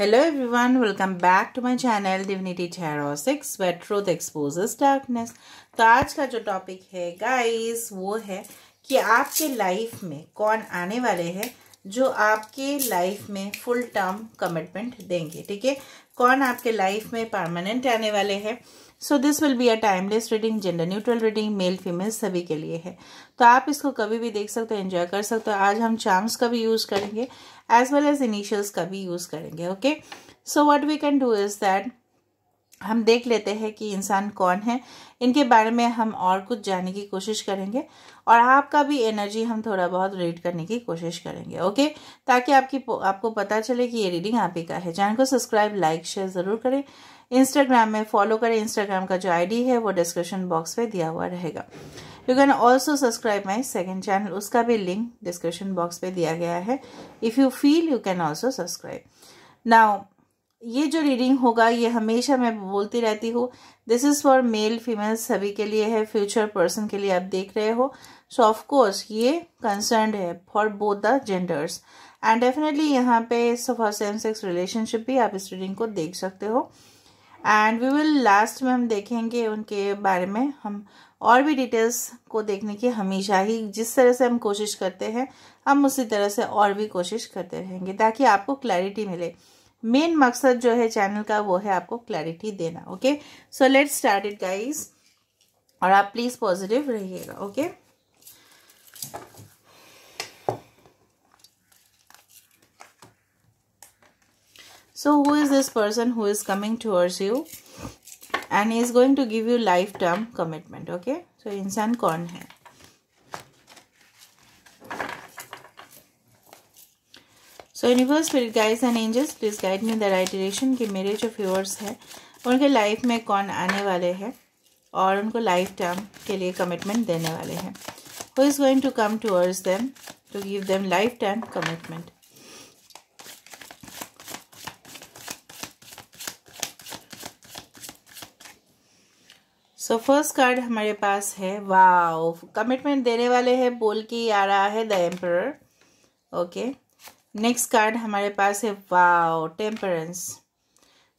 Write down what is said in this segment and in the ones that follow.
Hello everyone, welcome back to my channel Divinity Tarot 6 where truth exposes darkness. तो आज का जो topic है गाइस वो है कि आपके लाइफ में कौन आने वाले हैं जो आपके लाइफ में फुल टर्म कमिटमेंट देंगे ठीक है कौन आपके लाइफ में परमानेंट आने वाले हैं so this will be a timeless reading gender neutral reading male female सभी के लिए है तो आप इसको कभी भी देख सकते हो एंजॉय कर सकते हो आज हम चार्म्स का भी यूज़ करेंगे एज वेल एज इनिशियल्स का भी यूज़ करेंगे okay so what we can do is that हम देख लेते हैं कि इंसान कौन है इनके बारे में हम और कुछ जानने की कोशिश करेंगे और आपका भी एनर्जी हम थोड़ा बहुत रीड करने की कोशिश करेंगे ओके ताकि आपकी आपको पता चले कि ये रीडिंग आप ही का है चैनल को सब्सक्राइब लाइक शेयर ज़रूर करें इंस्टाग्राम में फॉलो करें इंस्टाग्राम का जो आईडी है वो डिस्क्रिप्शन बॉक्स में दिया हुआ रहेगा you can also subscribe my second channel उसका भी लिंक डिस्क्रिप्शन बॉक्स पे दिया गया है if you feel you can also subscribe now ये जो रीडिंग होगा ये हमेशा मैं बोलती रहती हूँ this is for male female सभी के लिए है फ्यूचर पर्सन के लिए आप देख रहे हो सो ऑफ कोर्स ये कंसर्न है for both the genders and definitely यहाँ पे फॉर सेम सेक्स रिलेशनशिप भी आप इस रीडिंग को देख सकते हो एंड वी विल लास्ट में हम देखेंगे उनके बारे में हम और भी डिटेल्स को देखने की हमेशा ही जिस तरह से हम कोशिश करते हैं हम उसी तरह से और भी कोशिश करते रहेंगे ताकि आपको क्लैरिटी मिले मेन मकसद जो है चैनल का वो है आपको क्लैरिटी देना okay so let's start it guys और आप प्लीज़ पॉजिटिव रहिएगा okay okay? so who is this person who is coming towards you and he is going to give you life term commitment okay so इंसान कौन है so universe फिर guides and angels please guide me the right direction कि मेरे जो viewers हैं उनके life में कौन आने वाले हैं और उनको लाइफ टर्म के लिए कमिटमेंट देने वाले हैं who is going to come towards them to give them lifetime commitment. So first card हमारे पास है वाओ कमिटमेंट देने वाले हैं बोल के आ रहा है the emperor okay next card हमारे पास है wow temperance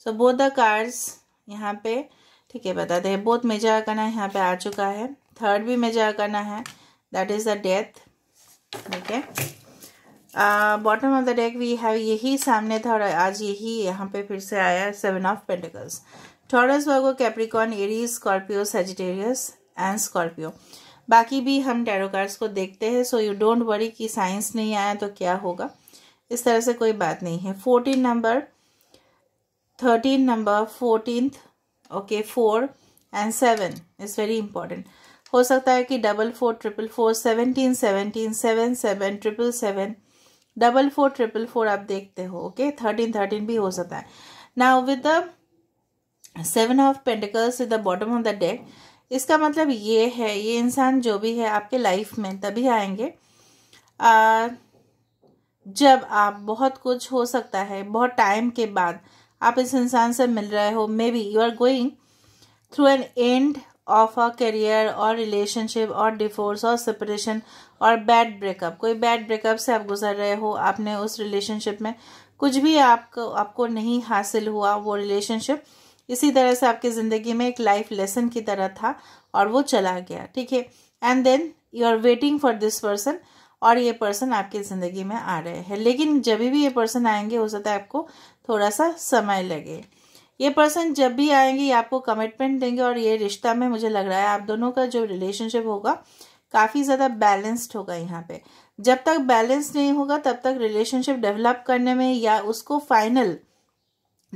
so both the cards यहाँ पे ठीक है बताते हैं बोथ मेजर अकाना यहाँ पे आ चुका है थर्ड भी मेजर आकाना है that is the death okay bottom of the deck we have यही सामने था और आज यही यहाँ पे फिर से आया seven of pentacles Taurus Virgo Capricorn Aries Scorpio Sagittarius and Scorpio बाकी भी हम टैरो कार्ड्स को देखते हैं सो यू डोंट वरी कि साइंस नहीं आया तो क्या होगा इस तरह से कोई बात नहीं है fourteen number thirteen number fourteen okay four and seven is very important हो सकता है कि double four triple four seventeen seventeen seven seven triple seven double four triple four आप देखते हो ओके थर्टीन थर्टीन भी हो सकता है ना with the seven of pentacles is the bottom of the deck इसका मतलब ये है ये इंसान जो भी है आपके लाइफ में तभी आएंगे आ, जब आप बहुत कुछ हो सकता है बहुत टाइम के बाद आप इस इंसान से मिल रहे हो maybe you are going through an end of a career और रिलेशनशिप और डिफोर्स और सेपरेशन और बैड ब्रेकअप कोई बैड ब्रेकअप से आप गुजर रहे हो आपने उस रिलेशनशिप में कुछ भी आपको आपको नहीं हासिल हुआ वो रिलेशनशिप इसी तरह से आपकी ज़िंदगी में एक लाइफ लेसन की तरह था और वो चला गया ठीक है and then you are waiting for this person और ये पर्सन आपकी ज़िंदगी में आ रहे हैं लेकिन जब भी ये पर्सन आएंगे हो सकता है आपको थोड़ा सा समय लगे ये पर्सन जब भी आएंगे ये आपको कमिटमेंट देंगे और ये रिश्ता में मुझे लग रहा है आप दोनों का जो रिलेशनशिप होगा काफ़ी ज़्यादा बैलेंस्ड होगा यहाँ पे जब तक बैलेंस नहीं होगा तब तक रिलेशनशिप डेवलप करने में या उसको फाइनल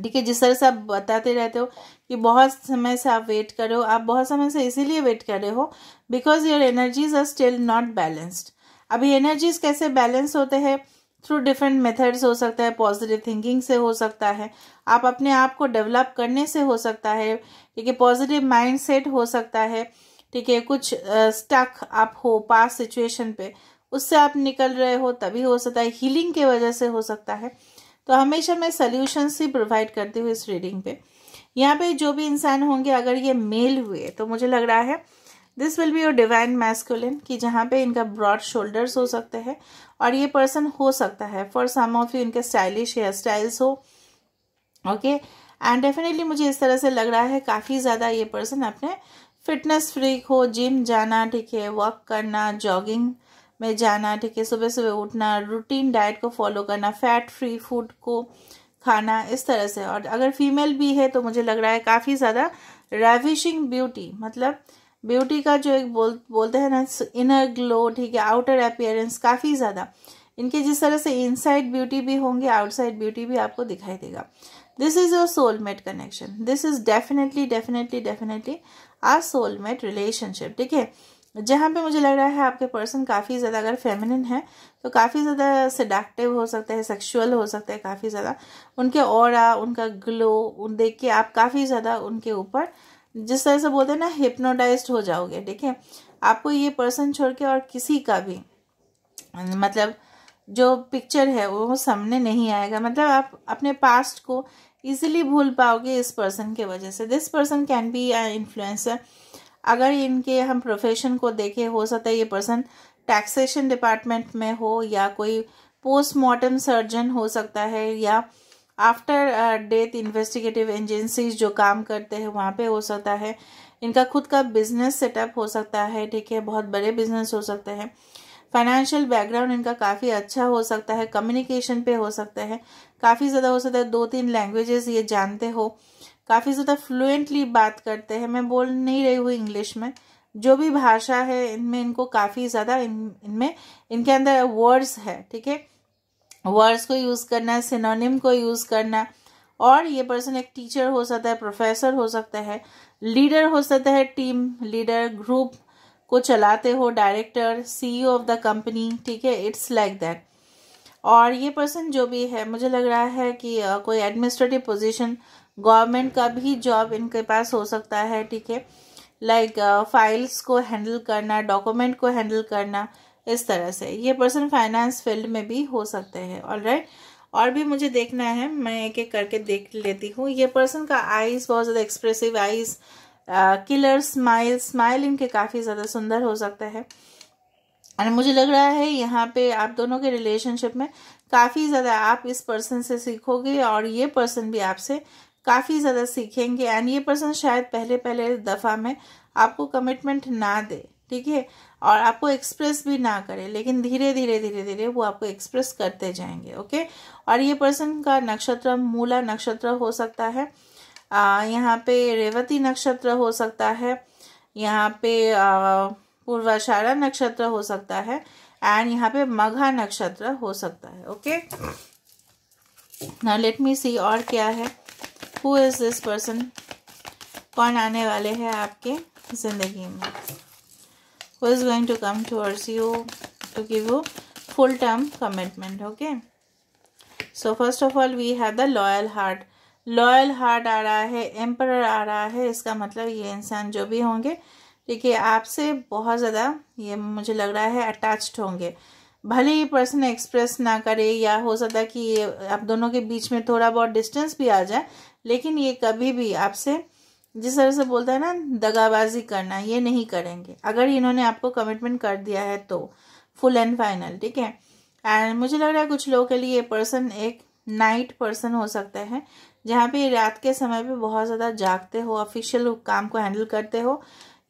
ठीक है जिस तरह से आप बताते रहते हो कि बहुत समय से आप वेट कर रहे हो आप बहुत समय से इसीलिए वेट कर रहे हो because your energies are still not balanced अभी एनर्जीज कैसे बैलेंस होते हैं थ्रू डिफरेंट मेथड्स हो सकता है पॉजिटिव थिंकिंग से हो सकता है आप अपने आप को डेवलप करने से हो सकता है ठीक है पॉजिटिव माइंड सेट हो सकता है ठीक है कुछ स्टक uh, आप हो पास सिचुएशन पे उससे आप निकल रहे हो तभी हो सकता है हीलिंग के वजह से हो सकता है तो हमेशा मैं सोल्यूशंस ही प्रोवाइड करती हूँ इस रीडिंग पे यहाँ पे जो भी इंसान होंगे अगर ये मेल हुए तो मुझे लग रहा है this will be your divine masculine कि जहाँ पे इनका ब्रॉड शोल्डर्स हो सकते हैं और ये पर्सन हो सकता है फॉर सम ऑफ यू इनके स्टाइलिश हेयर स्टाइल्स हो ओके एंड डेफिनेटली मुझे इस तरह से लग रहा है काफ़ी ज़्यादा ये पर्सन अपने फिटनेस फ्रीक हो जिम जाना ठीक है वॉक करना जॉगिंग में जाना ठीक है सुबह सुबह उठना रूटीन डाइट को फॉलो करना फैट फ्री फूड को खाना इस तरह से और अगर फीमेल भी है तो मुझे लग रहा है काफ़ी ज़्यादा रेविशिंग ब्यूटी मतलब ब्यूटी का जो एक बोल बोलते हैं ना इनर ग्लो ठीक है आउटर अपियरेंस काफ़ी ज़्यादा इनके जिस तरह से इनसाइड ब्यूटी भी होंगे आउटसाइड ब्यूटी भी आपको दिखाई देगा this is your soulmate connection this is definitely definitely definitely are soulmate relationship ठीक है जहाँ पे मुझे लग रहा है आपके पर्सन काफ़ी ज़्यादा अगर फेमिनिन है तो काफ़ी ज़्यादा सडाक्टिव हो सकता है सेक्सुअल हो सकता है काफ़ी ज़्यादा उनके और उनका ग्लो उन देख के आप काफ़ी ज़्यादा उनके ऊपर जिस तरह से बोलते हैं ना हिप्नोटाइज हो जाओगे ठीक है आपको ये पर्सन छोड़ के और किसी का भी मतलब जो पिक्चर है वो सामने नहीं आएगा मतलब आप अपने पास्ट को इजीली भूल पाओगे इस पर्सन के वजह से this person can be a influencer अगर इनके हम प्रोफेशन को देखें हो सकता है ये पर्सन टैक्सेशन डिपार्टमेंट में हो या कोई पोस्टमार्टम सर्जन हो सकता है या आफ्टर डेथ इन्वेस्टिगेटिव एजेंसीज जो काम करते हैं वहाँ पे हो सकता है इनका खुद का बिजनेस सेटअप हो सकता है ठीक है बहुत बड़े बिजनेस हो सकते हैं फाइनेंशियल बैकग्राउंड इनका काफ़ी अच्छा हो सकता है कम्युनिकेशन पे हो सकता है काफ़ी ज़्यादा हो सकता है दो तीन लैंग्वेजेस ये जानते हो काफ़ी ज़्यादा फ्लुएंटली बात करते हैं मैं बोल नहीं रही हूँ इंग्लिश में जो भी भाषा है इनमें इनको काफ़ी ज़्यादा इनमें इनके अंदर वर्ड्स है ठीक है वर्ड्स को यूज़ करना सिनोनिम को यूज़ करना और ये पर्सन एक टीचर हो सकता है प्रोफेसर हो सकता है लीडर हो सकता है टीम लीडर ग्रुप को चलाते हो director CEO of the company ठीक है इट्स लाइक दैट और ये पर्सन जो भी है मुझे लग रहा है कि कोई एडमिनिस्ट्रेटिव पोजीशन गवर्नमेंट का भी जॉब इनके पास हो सकता है ठीक है लाइक फाइल्स को हैंडल करना डॉक्यूमेंट को हैंडल करना इस तरह से ये पर्सन फाइनेंस फील्ड में भी हो सकते हैं ऑल राइट और भी मुझे देखना है मैं एक एक करके देख लेती हूँ ये पर्सन का आईज बहुत ज़्यादा expressive eyes killer smile smile इनके काफ़ी ज़्यादा सुंदर हो सकता है और मुझे लग रहा है यहाँ पे आप दोनों के रिलेशनशिप में काफ़ी ज़्यादा आप इस पर्सन से सीखोगे और ये पर्सन भी आपसे काफ़ी ज़्यादा सीखेंगे एंड ये पर्सन शायद पहले पहले दफ़ा में आपको कमिटमेंट ना दे ठीक है और आपको एक्सप्रेस भी ना करें लेकिन धीरे धीरे धीरे धीरे वो आपको एक्सप्रेस करते जाएंगे ओके और ये पर्सन का नक्षत्र मूला नक्षत्र हो सकता है यहाँ पे रेवती नक्षत्र हो सकता है यहाँ पे पूर्वाशारा नक्षत्र हो सकता है एंड यहाँ पे मघा नक्षत्र हो सकता है ओके ना लेट मी सी और क्या है हु इज़ दिस पर्सन कौन आने वाले हैं आपके ज़िंदगी में who is going to come towards you to give you full term commitment okay so first of all we have the loyal heart loyal heart आ रहा है एम्परर आ रहा है इसका मतलब ये इंसान जो भी होंगे ठीक है आपसे बहुत ज़्यादा ये मुझे लग रहा है अटैच्ड होंगे भले ही पर्सन एक्सप्रेस ना करे या हो सकता कि ये आप दोनों के बीच में थोड़ा बहुत डिस्टेंस भी आ जाए लेकिन ये कभी भी आपसे जिस तरह से बोलता है ना दगाबाजी करना ये नहीं करेंगे अगर इन्होंने आपको कमिटमेंट कर दिया है तो फुल एंड फाइनल ठीक है एंड मुझे लग रहा है कुछ लोगों के लिए पर्सन एक नाइट पर्सन हो सकता है जहाँ पे रात के समय पे बहुत ज़्यादा जागते हो ऑफिशियल काम को हैंडल करते हो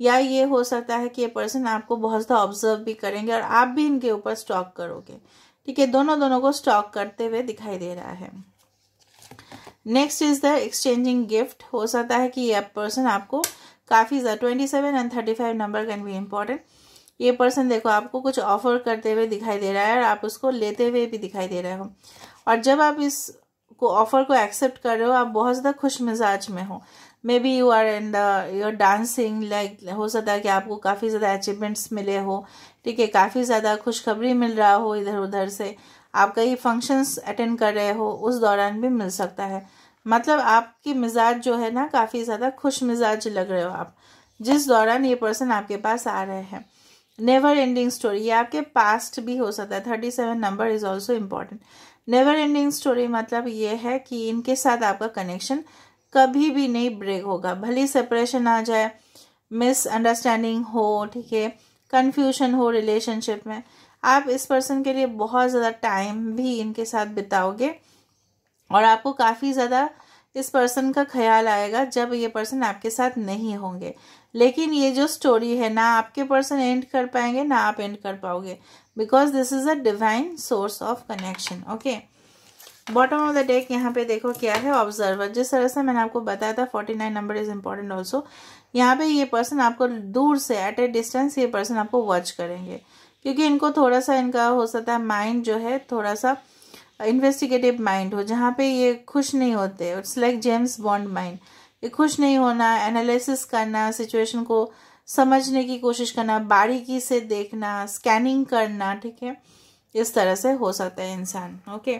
या ये हो सकता है कि ये पर्सन आपको बहुत ज़्यादा ऑब्जर्व भी करेंगे और आप भी इनके ऊपर स्टॉक करोगे ठीक है दोनों दोनों को स्टॉक करते हुए दिखाई दे रहा है next is the exchanging gift हो सकता है कि यह पर्सन आपको काफ़ी twenty seven and thirty five number can be important ये पर्सन देखो आपको कुछ ऑफर करते हुए दिखाई दे रहा है और आप उसको लेते हुए भी दिखाई दे रहे हो और जब आप इस को ऑफर को एक्सेप्ट कर रहे हो आप बहुत ज़्यादा खुश मिजाज में हो maybe you are in the your dancing like हो सकता है कि आपको काफ़ी ज़्यादा अचीवमेंट्स मिले हो ठीक है काफ़ी ज़्यादा खुशखबरी मिल रहा हो इधर उधर से आप कई फंक्शंस अटेंड कर रहे हो उस दौरान भी मिल सकता है मतलब आपकी मिजाज जो है ना काफ़ी ज़्यादा खुश मिजाज लग रहे हो आप जिस दौरान ये पर्सन आपके पास आ रहे हैं नेवर एंडिंग स्टोरी ये आपके पास्ट भी हो सकता है thirty seven number is also important never ending story मतलब ये है कि इनके साथ आपका कनेक्शन कभी भी नहीं ब्रेक होगा भले सेपरेशन आ जाए मिसअंडरस्टैंडिंग हो ठीक है कन्फ्यूशन हो रिलेशनशिप में आप इस पर्सन के लिए बहुत ज़्यादा टाइम भी इनके साथ बिताओगे और आपको काफ़ी ज़्यादा इस पर्सन का ख्याल आएगा जब ये पर्सन आपके साथ नहीं होंगे लेकिन ये जो स्टोरी है ना आपके पर्सन एंड कर पाएंगे ना आप एंड कर पाओगे because this is a divine source of connection okay bottom of the deck यहाँ पे देखो क्या है ऑब्जर्वर जिस तरह से मैंने आपको बताया था forty nine number is important also यहाँ पे ये पर्सन आपको दूर से एट ए डिस्टेंस ये पर्सन आपको वॉच करेंगे क्योंकि इनको थोड़ा सा इनका हो सकता है माइंड जो है थोड़ा सा इन्वेस्टिगेटिव माइंड हो जहाँ पे ये खुश नहीं होते it's like James Bond mind ये खुश नहीं होना एनालिसिस करना सिचुएशन को समझने की कोशिश करना बारीकी से देखना स्कैनिंग करना ठीक है इस तरह से हो सकता है इंसान ओके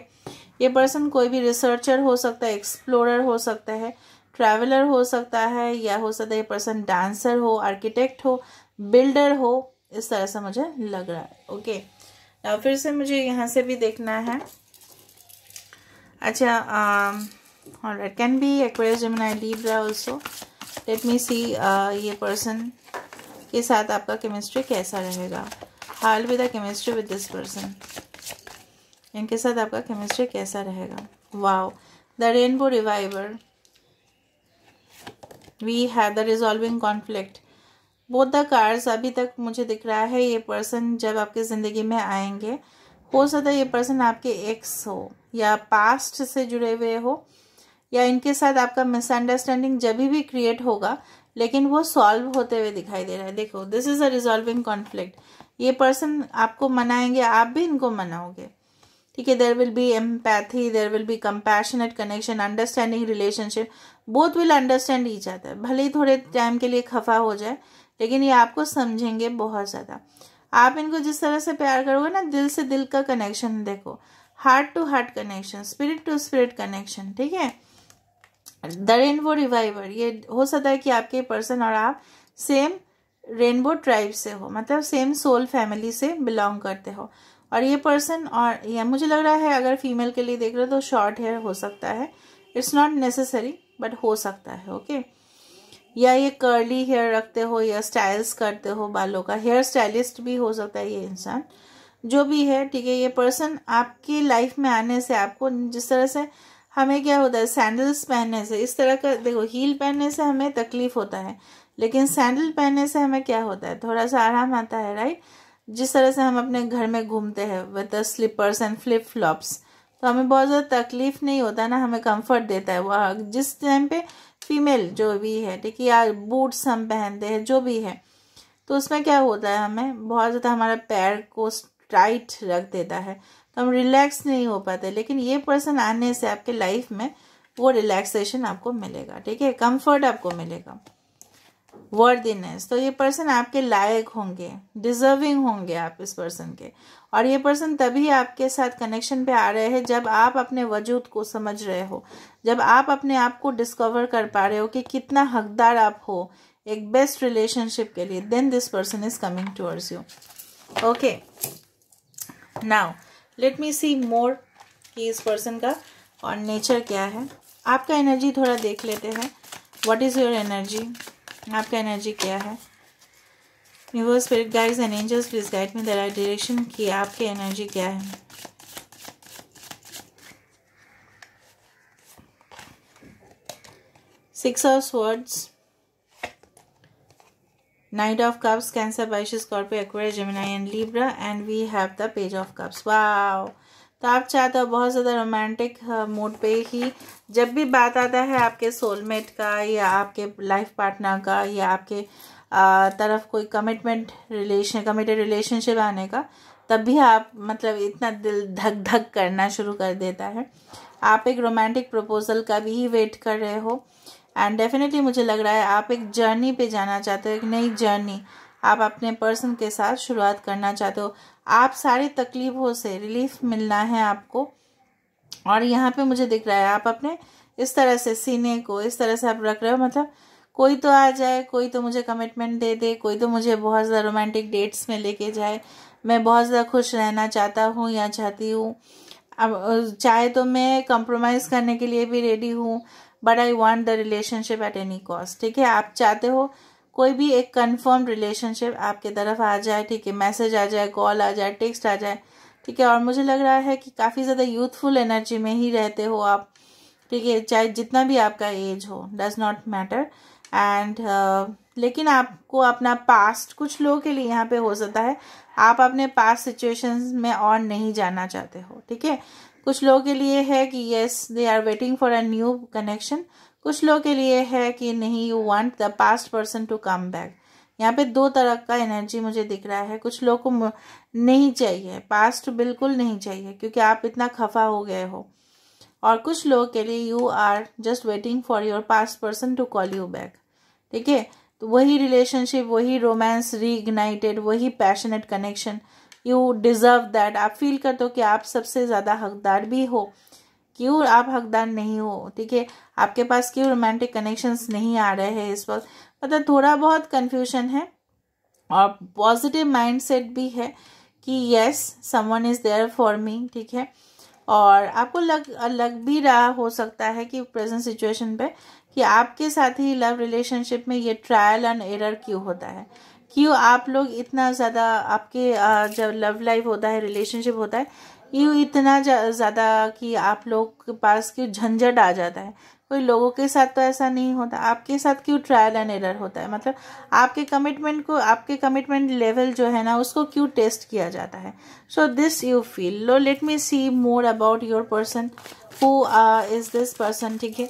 ये पर्सन कोई भी रिसर्चर हो सकता है एक्सप्लोरर हो सकता है ट्रैवलर हो सकता है या हो सकता है ये पर्सन डांसर हो आर्किटेक्ट हो बिल्डर हो इस तरह से मुझे लग रहा है ओके अब फिर से मुझे यहाँ से भी देखना है अच्छा और it can be Aquarius Gemini Libra also let me see ये पर्सन के साथ आपका केमिस्ट्री कैसा रहेगा हाल with the chemistry with this person इनके साथ आपका केमिस्ट्री कैसा रहेगा wow the rainbow reviver we have the resolving conflict both the cards अभी तक मुझे दिख रहा है ये पर्सन जब आपके ज़िंदगी में आएंगे हो सकता है ये पर्सन आपके एक्स हो या पास्ट से जुड़े हुए हो या इनके साथ आपका मिसअंडरस्टैंडिंग जब भी क्रिएट होगा लेकिन वो सॉल्व होते हुए दिखाई दे रहा है देखो this is a resolving conflict ये पर्सन आपको मनाएंगे आप भी इनको मनाओगे ठीक है there will be empathy there will be compassionate connection understanding relationship both will understand ही जाता है भले ही थोड़े टाइम के लिए खफा हो जाए लेकिन ये आपको समझेंगे बहुत ज़्यादा आप इनको जिस तरह से प्यार करोगे ना दिल से दिल का कनेक्शन देखो heart to heart connection spirit to spirit connection ठीक है द रेनबो रिवाइवर ये हो सकता है कि आपके पर्सन और आप सेम रेनबो ट्राइब से हो मतलब सेम सोल फैमिली से बिलोंग करते हो और ये पर्सन और या मुझे लग रहा है अगर फीमेल के लिए देख रहे हो तो शॉर्ट हेयर हो सकता है इट्स नॉट नेसेसरी बट हो सकता है ओके okay? या ये कर्ली हेयर रखते हो या स्टाइल्स करते हो बालों का हेयर स्टाइलिस्ट भी हो सकता है ये इंसान जो भी है ठीक है ये पर्सन आपकी लाइफ में आने से आपको जिस तरह से हमें क्या होता है सैंडल्स पहनने से इस तरह का देखो हील पहनने से हमें तकलीफ होता है लेकिन सैंडल पहनने से हमें क्या होता है थोड़ा सा आराम आता है राइट जिस तरह से हम अपने घर में घूमते हैं with slippers and flip flops तो हमें बहुत ज़्यादा तकलीफ नहीं होता ना हमें कंफर्ट देता है वह जिस टाइम पे फीमेल जो भी है ठीक है या बूट्स हम पहनते हैं जो भी है तो उसमें क्या होता है हमें बहुत ज़्यादा हमारा पैर को टाइट रख देता है तो हम रिलैक्स नहीं हो पाते लेकिन ये पर्सन आने से आपके लाइफ में वो रिलैक्सेशन आपको मिलेगा ठीक है कम्फर्ट आपको मिलेगा वर्दीनेस तो ये पर्सन आपके लायक होंगे डिजर्विंग होंगे आप इस पर्सन के और ये पर्सन तभी आपके साथ कनेक्शन पे आ रहे हैं जब आप अपने वजूद को समझ रहे हो जब आप अपने आप को डिस्कवर कर पा रहे हो कि कितना हकदार आप हो एक बेस्ट रिलेशनशिप के लिए then this person is coming towards you okay now let me see more कि इस पर्सन का और नेचर क्या है आपका एनर्जी थोड़ा देख लेते हैं व्हाट इज़ योर एनर्जी आपका एनर्जी क्या है universe spirit guides and angels please guide me the direction कि आपकी एनर्जी क्या है six of swords knight of cups Cancer Pisces Scorpio Aquarius Gemini and Libra and we have the page of cups wow तो आप चाहते हो बहुत ज़्यादा रोमांटिक मूड पे ही जब भी बात आता है आपके सोलमेट का या आपके लाइफ पार्टनर का या आपके तरफ कोई कमिटमेंट रिलेशन कमिटेड रिलेशनशिप आने का तब भी आप मतलब इतना दिल धक धक करना शुरू कर देता है आप एक रोमांटिक प्रपोजल का भी वेट कर रहे हो एंड डेफिनेटली मुझे लग रहा है आप एक जर्नी पे जाना चाहते हो एक नई जर्नी आप अपने पर्सन के साथ शुरुआत करना चाहते हो आप सारी तकलीफ़ों से रिलीफ मिलना है आपको और यहाँ पे मुझे दिख रहा है आप अपने इस तरह से सीने को इस तरह से आप रख रहे हो मतलब कोई तो आ जाए कोई तो मुझे कमिटमेंट दे दे कोई तो मुझे बहुत ज़्यादा रोमांटिक डेट्स में लेके जाए मैं बहुत ज़्यादा खुश रहना चाहता हूँ या चाहती हूँ अब चाहे तो मैं कंप्रोमाइज़ करने के लिए भी रेडी हूँ but I want the relationship at any cost ठीक है आप चाहते हो कोई भी एक कन्फर्म रिलेशनशिप आपके तरफ आ जाए ठीक है मैसेज आ जाए कॉल आ जाए टेक्स्ट आ जाए ठीक है और मुझे लग रहा है कि काफ़ी ज़्यादा यूथफुल एनर्जी में ही रहते हो आप ठीक है चाहे जितना भी आपका एज हो does not matter and uh, लेकिन आपको अपना पास्ट कुछ लोगों के लिए यहाँ पे हो सकता है आप अपने पास्ट सिचुएशंस में और नहीं जाना चाहते हो ठीक है कुछ लोगों के लिए है कि yes they are waiting for a new connection कुछ लोगों के लिए है कि नहीं you want the past person to come back यहाँ पे दो तरह का एनर्जी मुझे दिख रहा है कुछ लोगों को नहीं चाहिए पास्ट बिल्कुल नहीं चाहिए क्योंकि आप इतना खफा हो गए हो और कुछ लोगों के लिए you are just waiting for your past person to call you back ठीक है तो वही रिलेशनशिप वही रोमांस रीइग्नाइटेड वही passionate connection you deserve that आप फील करते हो कि आप सबसे ज़्यादा हकदार भी हो क्यों आप हकदार नहीं हो ठीक है आपके पास क्यों रोमांटिक कनेक्शंस नहीं आ रहे हैं इस वक्त मतलब थोड़ा बहुत कन्फ्यूजन है और पॉजिटिव माइंडसेट भी है कि yes someone is there for me ठीक है और आपको लग लग भी रहा हो सकता है कि प्रेजेंट सिचुएशन पे कि आपके साथ ही लव रिलेशनशिप में ये ट्रायल एंड एरर क्यों होता है क्यों आप लोग इतना ज़्यादा आपके जब लव लाइफ होता है रिलेशनशिप होता है क्यों इतना ज़्यादा कि आप लोग के पास क्यों झंझट आ जाता है कोई लोगों के साथ तो ऐसा नहीं होता आपके साथ क्यों ट्रायल एंड एरर होता है मतलब आपके कमिटमेंट को आपके कमिटमेंट लेवल जो है ना उसको क्यों टेस्ट किया जाता है so this you feel low let me see more about your person who uh, is this person ठीक है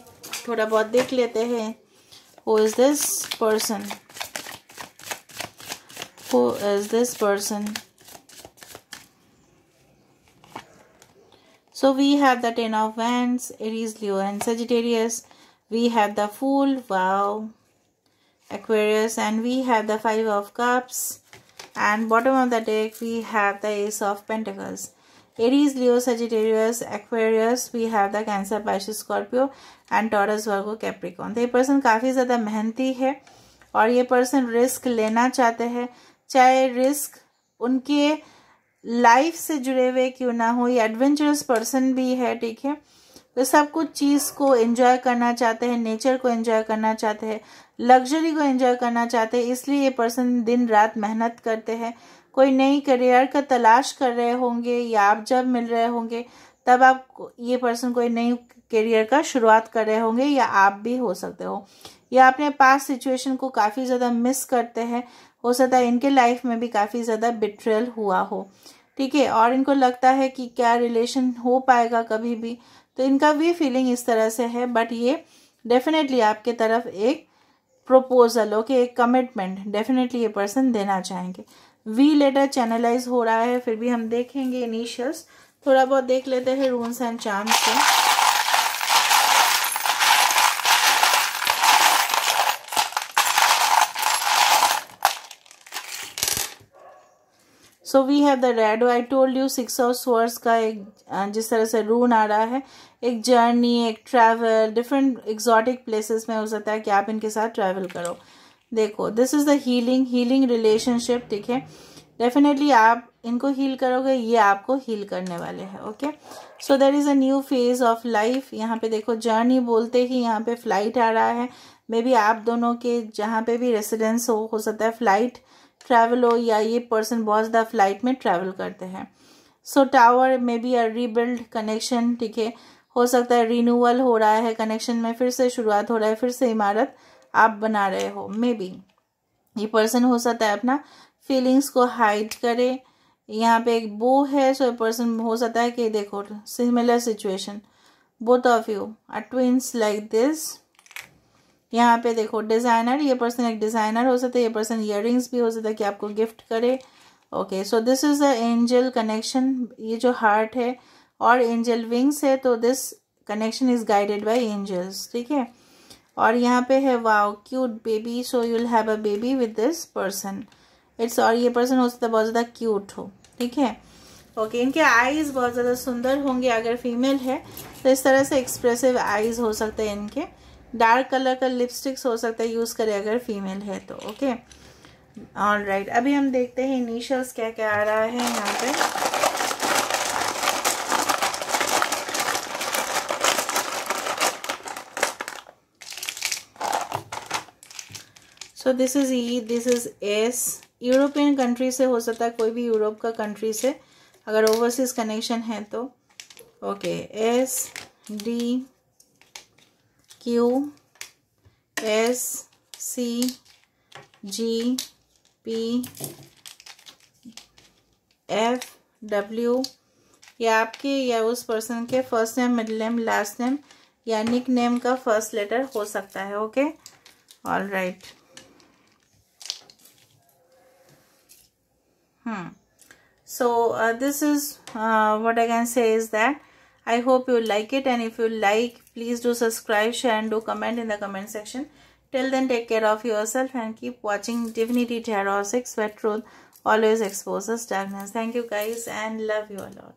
थोड़ा बहुत देख लेते हैं who is this person who is this person so we have the ten of wands aries leo and sagittarius we have the fool wow aquarius and we have the five of cups and bottom of the deck we have the ace of pentacles Aries, Leo, Sagittarius, Aquarius, we have the Cancer, Pisces, Scorpio and Taurus, Virgo, Capricorn. तो ये person काफ़ी ज़्यादा मेहनती है और ये person risk लेना चाहते हैं चाहे रिस्क उनके लाइफ से जुड़े हुए क्यों ना हो ये एडवेंचरस पर्सन भी है ठीक है तो सब कुछ चीज़ को एंजॉय करना चाहते हैं नेचर को एंजॉय करना चाहते हैं लग्जरी को एंजॉय करना चाहते हैं इसलिए ये पर्सन दिन रात मेहनत करते हैं कोई नई करियर का तलाश कर रहे होंगे या आप जब मिल रहे होंगे तब आप ये पर्सन कोई नई करियर का शुरुआत कर रहे होंगे या आप भी हो सकते हो या अपने पास सिचुएशन को काफ़ी ज़्यादा मिस करते हैं हो सकता है इनके लाइफ में भी काफ़ी ज़्यादा बिट्रेल हुआ हो ठीक है और इनको लगता है कि क्या रिलेशन हो पाएगा कभी भी तो इनका भी फीलिंग इस तरह से है बट ये डेफिनेटली आपके तरफ एक प्रपोजल ओके एक कमिटमेंट डेफिनेटली ये पर्सन देना चाहेंगे वी लेटर चैनलाइज हो रहा है फिर भी हम देखेंगे इनिशियल्स थोड़ा बहुत देख लेते हैं रूल्स एंड चार्म्स को so we have the red I told you six of swords का एक जिस तरह से रून आ रहा है एक जर्नी एक ट्रैवल डिफरेंट एग्जॉटिक प्लेसेस में हो सकता है कि आप इनके साथ ट्रैवल करो देखो this is the healing healing relationship ठीक है डेफिनेटली आप इनको हील करोगे ये आपको हील करने वाले हैं okay so there is a new phase of life यहाँ पे देखो जर्नी बोलते ही यहाँ पे फ्लाइट आ रहा है मे बी आप दोनों के जहाँ पे भी रेसिडेंस हो हो सकता है फ्लाइट ट्रैवल हो या ये पर्सन बहुत ज़्यादा फ्लाइट में ट्रैवल करते हैं so tower may be a rebuild connection ठीक है हो सकता है रिन्यूअल हो रहा है कनेक्शन में फिर से शुरुआत हो रहा है फिर से इमारत आप बना रहे हो मे बी ये पर्सन हो सकता है अपना फीलिंग्स को हाइड करे यहाँ पे एक बो है सो पर्सन हो सकता है कि देखो similar situation both of you are twins like this यहाँ पे देखो डिज़ाइनर ये पर्सन एक डिज़ाइनर हो सकता है ये पर्सन इयर भी हो सकता है कि आपको गिफ्ट करे okay so this is the angel connection ये जो हार्ट है और एंजल विंग्स है तो this connection is guided by angels ठीक है और यहाँ पे है wow cute baby so you will have a baby with this person it's और ये पर्सन हो सकता है बहुत ज़्यादा क्यूट हो ठीक है ओके इनके आईज बहुत ज़्यादा सुंदर होंगे अगर फीमेल है तो इस तरह से एक्सप्रेसिव आईज हो सकते हैं इनके डार्क कलर का लिपस्टिक्स हो सकता है यूज़ करें अगर फीमेल है तो ओके ऑल राइट अभी हम देखते हैं इनिशियल्स क्या क्या आ रहा है यहाँ पे so this is E this is S European country से हो सकता है कोई भी यूरोप का कंट्री से अगर ओवरसीज कनेक्शन है तो okay S D Q S C G P F W या आपके या उस पर्सन के first name middle name last name या निक नेम का फर्स्ट लेटर हो सकता है okay all right hmm. so uh, this is uh, what i can say is that i hope you like it and if you like please do subscribe share and do comment in the comment section till then take care of yourself and keep watching divinity terror 6 where truth always exposes darkness thank you guys and love you a lot